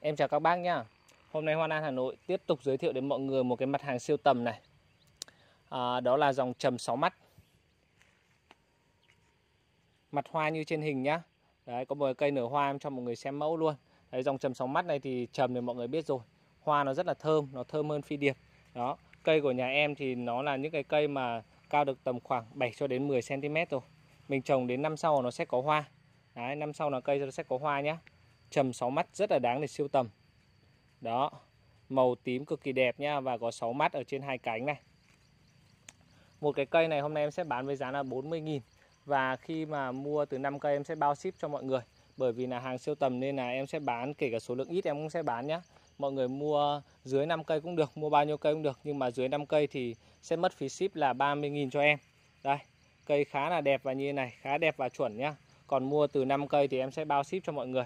Em chào các bác nhá Hôm nay Hoan An Hà Nội tiếp tục giới thiệu đến mọi người một cái mặt hàng siêu tầm này à, Đó là dòng trầm 6 mắt Mặt hoa như trên hình nhá Đấy có một cây nở hoa em cho mọi người xem mẫu luôn Đấy dòng trầm 6 mắt này thì trầm thì mọi người biết rồi Hoa nó rất là thơm, nó thơm hơn phi điệp Đó, cây của nhà em thì nó là những cái cây mà cao được tầm khoảng 7 cho đến 10 cm rồi Mình trồng đến năm sau nó sẽ có hoa Đấy, năm sau là cây nó sẽ có hoa nhá trầm 6 mắt rất là đáng để siêu tầm. Đó, màu tím cực kỳ đẹp nha và có 6 mắt ở trên hai cánh này. Một cái cây này hôm nay em sẽ bán với giá là 40 000 và khi mà mua từ 5 cây em sẽ bao ship cho mọi người. Bởi vì là hàng siêu tầm nên là em sẽ bán kể cả số lượng ít em cũng sẽ bán nhá. Mọi người mua dưới 5 cây cũng được, mua bao nhiêu cây cũng được nhưng mà dưới 5 cây thì sẽ mất phí ship là 30 000 cho em. Đây, cây khá là đẹp và như thế này, khá đẹp và chuẩn nhá. Còn mua từ 5 cây thì em sẽ bao ship cho mọi người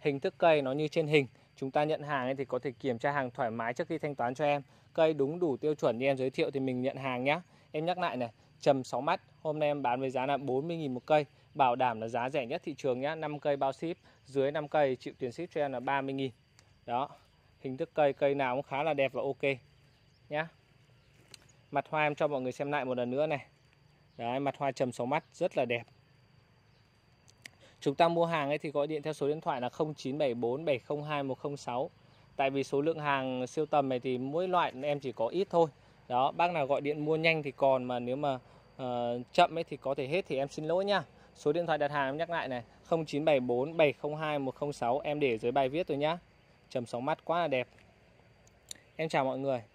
hình thức cây nó như trên hình chúng ta nhận hàng thì có thể kiểm tra hàng thoải mái trước khi thanh toán cho em cây đúng đủ tiêu chuẩn như em giới thiệu thì mình nhận hàng nhé em nhắc lại này trầm 6 mắt hôm nay em bán với giá là 40.000 một cây bảo đảm là giá rẻ nhất thị trường nhé 5 cây bao ship dưới 5 cây chịu tiền ship cho em là 30.000 đó hình thức cây cây nào cũng khá là đẹp và ok nhé mặt hoa em cho mọi người xem lại một lần nữa này đấy mặt hoa trầm 6 mắt rất là đẹp Chúng ta mua hàng ấy thì gọi điện theo số điện thoại là 0974 702 106. Tại vì số lượng hàng siêu tầm này thì mỗi loại em chỉ có ít thôi. Đó, bác nào gọi điện mua nhanh thì còn mà nếu mà uh, chậm ấy thì có thể hết thì em xin lỗi nha. Số điện thoại đặt hàng em nhắc lại này 0974 702 106 em để dưới bài viết rồi nhá. Chầm sóng mắt quá là đẹp. Em chào mọi người.